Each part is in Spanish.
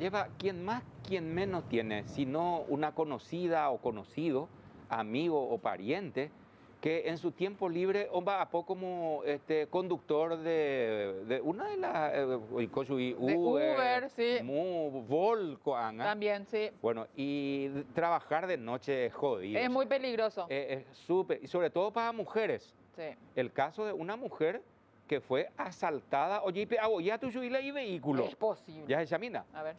lleva quien más, quien menos tiene, sino una conocida o conocido, amigo o pariente, que en su tiempo libre va a poco como este conductor de, una de las eh, Uber, sí. Mu, ¿ah? También, sí. Bueno, y trabajar de noche es jodido. Es muy peligroso. Eh, es súper, y sobre todo para mujeres. Sí. El caso de una mujer que fue asaltada. Oye, ah, ya tu y vehículo. Es posible. Ya se examina. A ver.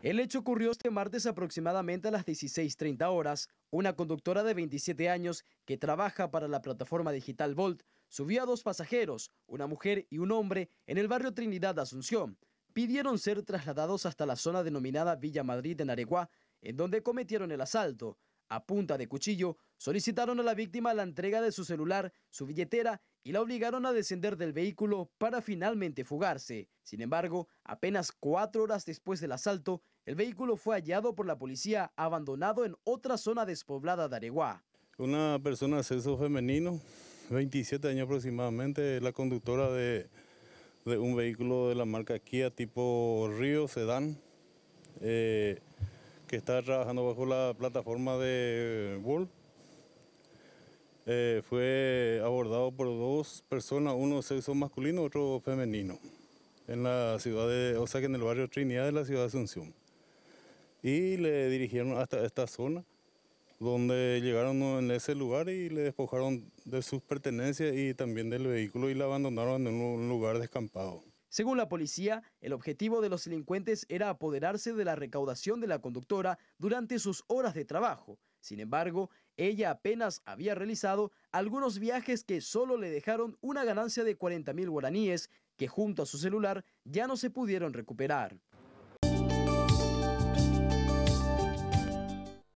El hecho ocurrió este martes aproximadamente a las 16.30 horas. Una conductora de 27 años que trabaja para la plataforma digital Volt subió a dos pasajeros, una mujer y un hombre, en el barrio Trinidad de Asunción. Pidieron ser trasladados hasta la zona denominada Villa Madrid en Areguá, en donde cometieron el asalto. A punta de cuchillo solicitaron a la víctima la entrega de su celular, su billetera y la obligaron a descender del vehículo para finalmente fugarse. Sin embargo, apenas cuatro horas después del asalto, el vehículo fue hallado por la policía abandonado en otra zona despoblada de Areguá. Una persona de sexo femenino, 27 años aproximadamente, la conductora de, un vehículo de la marca Kia tipo Río Sedán, eh, que está trabajando bajo la plataforma de World eh, fue abordado por dos personas, uno de sexo masculino, otro femenino, en la ciudad de, o en el barrio Trinidad de la ciudad de Asunción. Y le dirigieron hasta esta zona, donde llegaron en ese lugar y le despojaron de sus pertenencias y también del vehículo y la abandonaron en un lugar descampado. Según la policía, el objetivo de los delincuentes era apoderarse de la recaudación de la conductora durante sus horas de trabajo sin embargo, ella apenas había realizado algunos viajes que solo le dejaron una ganancia de 40 mil guaraníes, que junto a su celular ya no se pudieron recuperar.